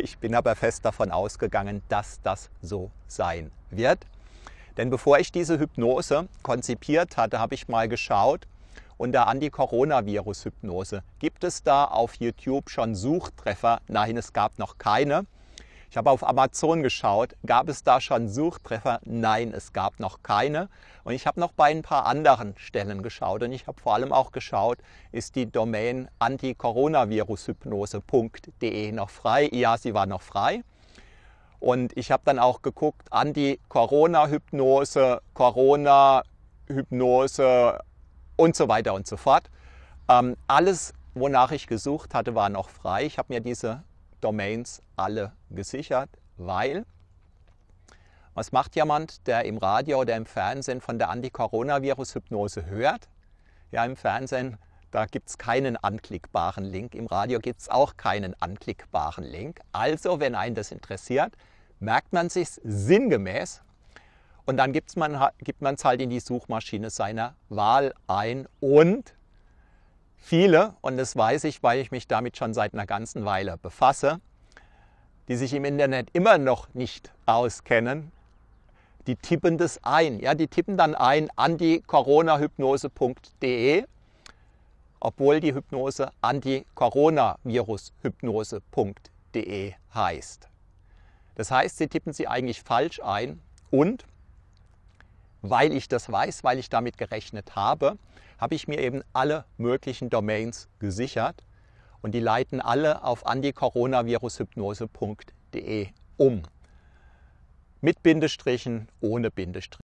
Ich bin aber fest davon ausgegangen, dass das so sein wird. Denn bevor ich diese Hypnose konzipiert hatte, habe ich mal geschaut, unter Anti-Coronavirus-Hypnose. Gibt es da auf YouTube schon Suchtreffer? Nein, es gab noch keine. Ich habe auf Amazon geschaut, gab es da schon Suchtreffer? Nein, es gab noch keine. Und ich habe noch bei ein paar anderen Stellen geschaut und ich habe vor allem auch geschaut, ist die Domain anticoronavirushypnose.de noch frei? Ja, sie war noch frei. Und ich habe dann auch geguckt, Anti-Corona-Hypnose, Corona-Hypnose und so weiter und so fort. Ähm, alles, wonach ich gesucht hatte, war noch frei. Ich habe mir diese Domains alle gesichert, weil was macht jemand, der im Radio oder im Fernsehen von der Anti-Coronavirus-Hypnose hört? Ja, im Fernsehen, da gibt es keinen anklickbaren Link, im Radio gibt es auch keinen anklickbaren Link. Also, wenn einen das interessiert, merkt man sich sinngemäß und dann gibt's man, gibt man es halt in die Suchmaschine seiner Wahl ein und viele, und das weiß ich, weil ich mich damit schon seit einer ganzen Weile befasse, die sich im Internet immer noch nicht auskennen, die tippen das ein. Ja, die tippen dann ein anti-corona-hypnose.de, obwohl die Hypnose anti-coronavirus-hypnose.de heißt. Das heißt, sie tippen sie eigentlich falsch ein und weil ich das weiß, weil ich damit gerechnet habe, habe ich mir eben alle möglichen Domains gesichert und die leiten alle auf anticoronavirushypnose.de um. Mit Bindestrichen, ohne Bindestrichen.